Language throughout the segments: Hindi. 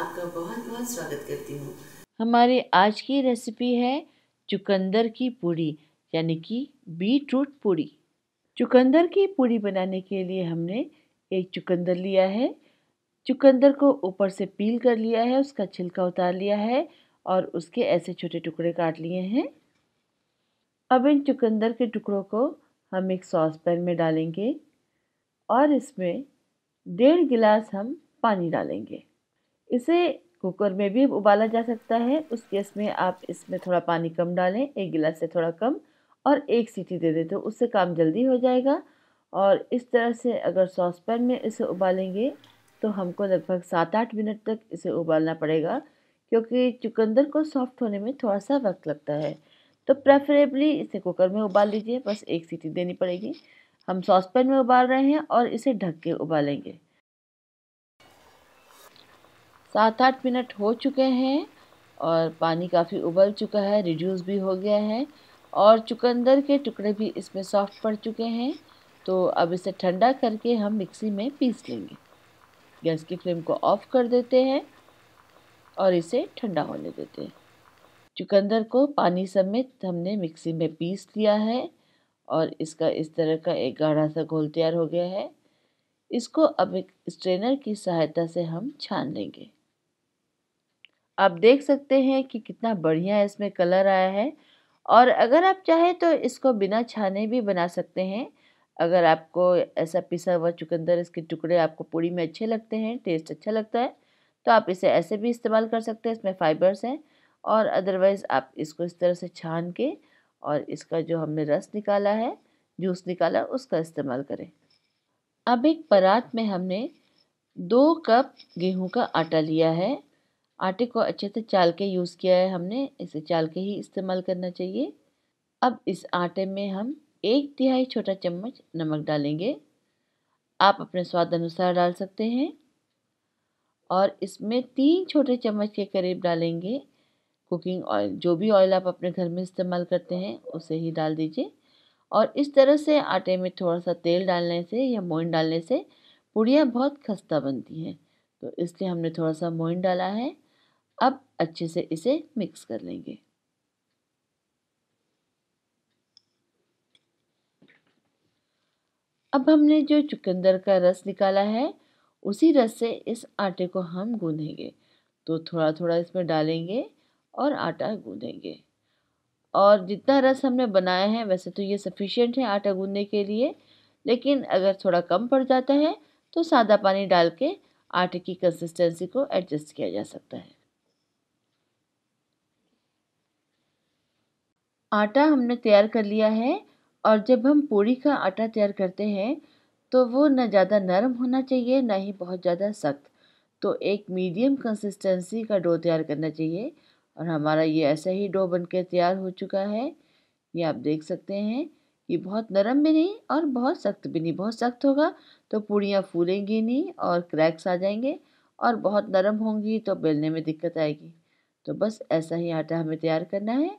आपका बहुत बहुत स्वागत करती हूँ हमारी आज की रेसिपी है चुकंदर की पूड़ी यानी कि बीट रूट पूड़ी चुकंदर की पूड़ी बनाने के लिए हमने एक चुकंदर लिया है चुकंदर को ऊपर से पील कर लिया है उसका छिलका उतार लिया है और उसके ऐसे छोटे टुकड़े काट लिए हैं अब इन चुकंदर के टुकड़ों को हम एक सॉस पैन में डालेंगे और इसमें डेढ़ गिलास हम पानी डालेंगे इसे कुकर में भी उबाला जा सकता है उस केस में आप इसमें थोड़ा पानी कम डालें एक गिलास से थोड़ा कम और एक सीटी दे दें तो उससे काम जल्दी हो जाएगा और इस तरह से अगर सॉस पैन में इसे उबालेंगे तो हमको लगभग सात आठ मिनट तक इसे उबालना पड़ेगा क्योंकि चुकंदर को सॉफ्ट होने में थोड़ा सा वक्त लगता है तो प्रेफरेबली इसे कुकर में उबाल लीजिए बस एक सीटी देनी पड़ेगी हम सॉस पैन में उबाल रहे हैं और इसे ढक के उबालेंगे सात आठ मिनट हो चुके हैं और पानी काफ़ी उबल चुका है रिड्यूस भी हो गया है और चुकंदर के टुकड़े भी इसमें सॉफ्ट पड़ चुके हैं तो अब इसे ठंडा करके हम मिक्सी में पीस लेंगे गैस की फ्लेम को ऑफ़ कर देते हैं और इसे ठंडा होने देते हैं चुकंदर को पानी समेत हमने मिक्सी में पीस लिया है और इसका इस तरह का एक गाढ़ा सा घोल तैयार हो गया है इसको अब एक स्ट्रेनर की सहायता से हम छान लेंगे आप देख सकते हैं कि कितना बढ़िया इसमें कलर आया है और अगर आप चाहें तो इसको बिना छाने भी बना सकते हैं अगर आपको ऐसा पिसा हुआ चुकंदर इसके टुकड़े आपको पूड़ी में अच्छे लगते हैं टेस्ट अच्छा लगता है तो आप इसे ऐसे भी इस्तेमाल कर सकते हैं इसमें फाइबर्स हैं और अदरवाइज़ आप इसको इस तरह से छान के और इसका जो हमने रस निकाला है जूस निकाला उसका इस्तेमाल करें अब एक परात में हमने दो कप गेहूं का आटा लिया है आटे को अच्छे से चाल के यूज़ किया है हमने इसे चाल के ही इस्तेमाल करना चाहिए अब इस आटे में हम एक तिहाई छोटा चम्मच नमक डालेंगे आप अपने स्वाद अनुसार डाल सकते हैं और इसमें तीन छोटे चम्मच के करीब डालेंगे कुकिंग ऑयल जो भी ऑयल आप अपने घर में इस्तेमाल करते हैं उसे ही डाल दीजिए और इस तरह से आटे में थोड़ा सा तेल डालने से या मोइन डालने से पूड़ियाँ बहुत खस्ता बनती हैं तो इसलिए हमने थोड़ा सा मोइन डाला है अब अच्छे से इसे मिक्स कर लेंगे अब हमने जो चुकंदर का रस निकाला है उसी रस से इस आटे को हम गूंधेंगे तो थोड़ा थोड़ा इसमें डालेंगे और आटा गूंधेंगे और जितना रस हमने बनाया है वैसे तो ये सफिशियंट है आटा गूंदने के लिए लेकिन अगर थोड़ा कम पड़ जाता है तो सादा पानी डाल के आटे की कंसिस्टेंसी को एडजस्ट किया जा सकता है आटा हमने तैयार कर लिया है और जब हम पूड़ी का आटा तैयार करते हैं तो वो ना ज़्यादा नरम होना चाहिए ना ही बहुत ज़्यादा सख्त तो एक मीडियम कंसिस्टेंसी का डो तैयार करना चाहिए और हमारा ये ऐसा ही डो बनकर तैयार हो चुका है ये आप देख सकते हैं ये बहुत नरम भी नहीं और बहुत सख्त भी नहीं बहुत सख्त होगा तो पूड़ियाँ फूलेंगी नहीं और क्रैक्स आ जाएंगे और बहुत नरम होंगी तो बेलने में दिक्कत आएगी तो बस ऐसा ही आटा हमें तैयार करना है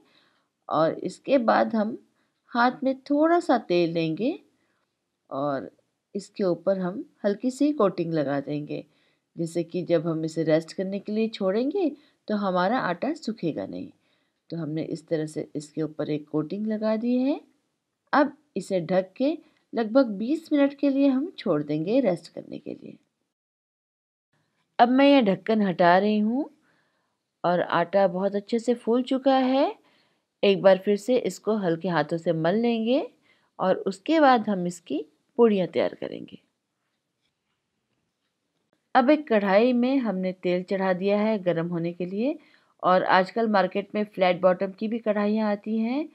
और इसके बाद हम हाथ में थोड़ा सा तेल लेंगे और इसके ऊपर हम हल्की सी कोटिंग लगा देंगे जैसे कि जब हम इसे रेस्ट करने के लिए छोड़ेंगे तो हमारा आटा सूखेगा नहीं तो हमने इस तरह से इसके ऊपर एक कोटिंग लगा दी है अब इसे ढक के लगभग 20 मिनट के लिए हम छोड़ देंगे रेस्ट करने के लिए अब मैं यह ढक्कन हटा रही हूँ और आटा बहुत अच्छे से फूल चुका है एक बार फिर से इसको हल्के हाथों से मल लेंगे और उसके बाद हम इसकी पूड़ियाँ तैयार करेंगे अब एक कढ़ाई में हमने तेल चढ़ा दिया है गर्म होने के लिए और आजकल मार्केट में फ्लैट बॉटम की भी कढ़ाइयाँ आती हैं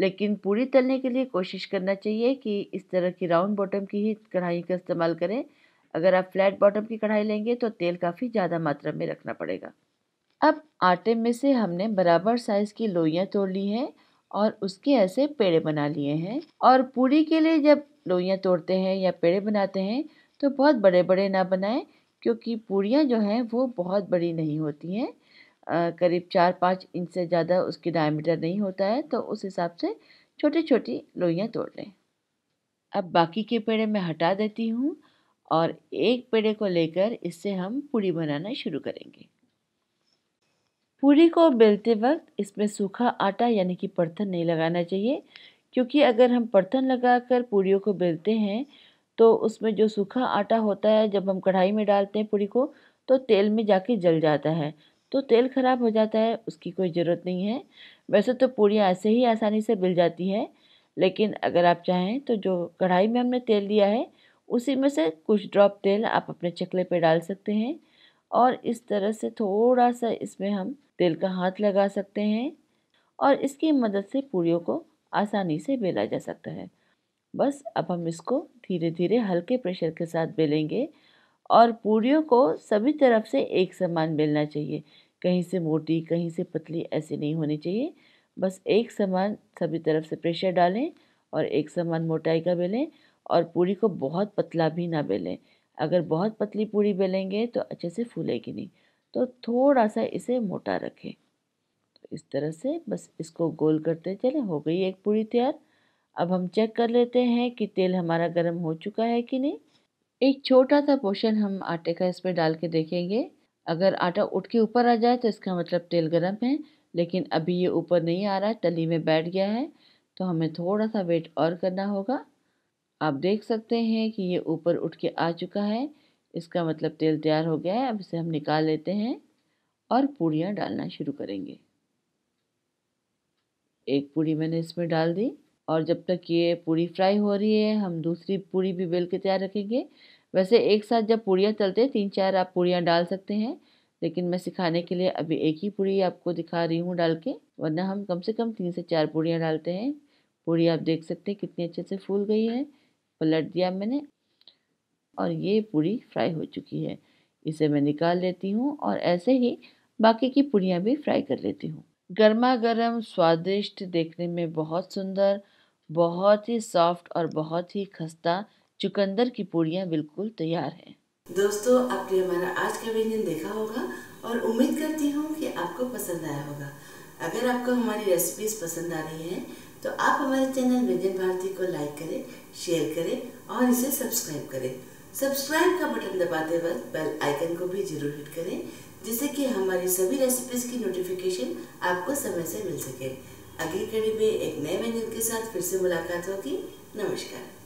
लेकिन पूरी तलने के लिए कोशिश करना चाहिए कि इस तरह की राउंड बॉटम की ही कढ़ाई का इस्तेमाल करें अगर आप फ्लैट बॉटम की कढ़ाई लेंगे तो तेल काफ़ी ज़्यादा मात्रा में रखना पड़ेगा अब आटे में से हमने बराबर साइज की लोइयाँ तोड़ ली हैं और उसके ऐसे पेड़े बना लिए हैं और पूरी के लिए जब लोइयाँ तोड़ते हैं या पेड़े बनाते हैं तो बहुत बड़े बड़े ना बनाएं क्योंकि पूड़ियाँ जो हैं वो बहुत बड़ी नहीं होती हैं करीब चार पाँच इंच से ज़्यादा उसकी डायमीटर नहीं होता है तो उस हिसाब से छोटी छोटी लोइयाँ तोड़ लें अब बाकी के पेड़े मैं हटा देती हूँ और एक पेड़े को लेकर इससे हम पूड़ी बनाना शुरू करेंगे पूरी को बेलते वक्त इसमें सूखा आटा यानी कि बर्थन नहीं लगाना चाहिए क्योंकि अगर हम लगा लगाकर पूरियों को बेलते हैं तो उसमें जो सूखा आटा होता है जब हम कढ़ाई में डालते हैं पूरी को तो तेल में जाके जल जाता है तो तेल ख़राब हो जाता है उसकी कोई ज़रूरत नहीं है वैसे तो पूड़ियाँ ऐसे ही आसानी से बिल जाती है लेकिन अगर आप चाहें तो जो कढ़ाई में हमने तेल लिया है उसी में से कुछ ड्रॉप तेल आप अपने चकले पे डाल सकते हैं और इस तरह से थोड़ा सा इसमें हम तेल का हाथ लगा सकते हैं और इसकी मदद से पूड़ियों को आसानी से बेला जा सकता है बस अब हम इसको धीरे धीरे हल्के प्रेशर के साथ बेलेंगे और पूड़ियों को सभी तरफ से एक समान बेलना चाहिए कहीं से मोटी कहीं से पतली ऐसी नहीं होनी चाहिए बस एक समान सभी तरफ से प्रेशर डालें और एक समान मोटाई का बेलें और पूड़ी को बहुत पतला भी ना बेलें अगर बहुत पतली पूड़ी बेलेंगे तो अच्छे से फूलेगी नहीं तो थोड़ा सा इसे मोटा रखें तो इस तरह से बस इसको गोल करते चले हो गई एक पूरी तैयार अब हम चेक कर लेते हैं कि तेल हमारा गर्म हो चुका है कि नहीं एक छोटा सा पोर्शन हम आटे का इसमें डाल के देखेंगे अगर आटा उठ के ऊपर आ जाए तो इसका मतलब तेल गर्म है लेकिन अभी ये ऊपर नहीं आ रहा है तली में बैठ गया है तो हमें थोड़ा सा वेट और करना होगा आप देख सकते हैं कि ये ऊपर उठ के आ चुका है इसका मतलब तेल तैयार हो गया है अब इसे हम निकाल लेते हैं और पूड़ियाँ डालना शुरू करेंगे एक पूड़ी मैंने इसमें डाल दी और जब तक ये पूड़ी फ्राई हो रही है हम दूसरी पूड़ी भी बेल के तैयार रखेंगे वैसे एक साथ जब पूड़ियाँ तलते हैं तीन चार आप पूड़ियाँ डाल सकते हैं लेकिन मैं सिखाने के लिए अभी एक ही पूड़ी आपको दिखा रही हूँ डाल के वरना हम कम से कम तीन से चार पूड़ियाँ डालते हैं पूड़ी आप देख सकते हैं कितनी अच्छे से फूल गई है पलट दिया मैंने और ये पूरी फ्राई हो चुकी है इसे मैं निकाल लेती हूँ और ऐसे ही बाकी की पूड़ियाँ भी फ्राई कर लेती हूँ गर्मा गर्म स्वादिष्ट देखने में बहुत सुंदर बहुत ही सॉफ्ट और बहुत ही खस्ता चुकंदर की पूड़ियाँ बिल्कुल तैयार हैं दोस्तों आपने हमारा आज का व्यंजन देखा होगा और उम्मीद करती हूँ कि आपको पसंद आया होगा अगर आपको हमारी रेसिपीज पसंद आ रही हैं तो आप हमारे चैनल व्यंजन भारती को लाइक करें शेयर करें और इसे सब्सक्राइब करें सब्सक्राइब का बटन दबाते वक्त बेल आइकन को भी जरूर हिट करें जिससे कि हमारी सभी रेसिपीज की नोटिफिकेशन आपको समय से मिल सके अगली कड़ी में एक नए व्यंजन के साथ फिर से मुलाकात होगी नमस्कार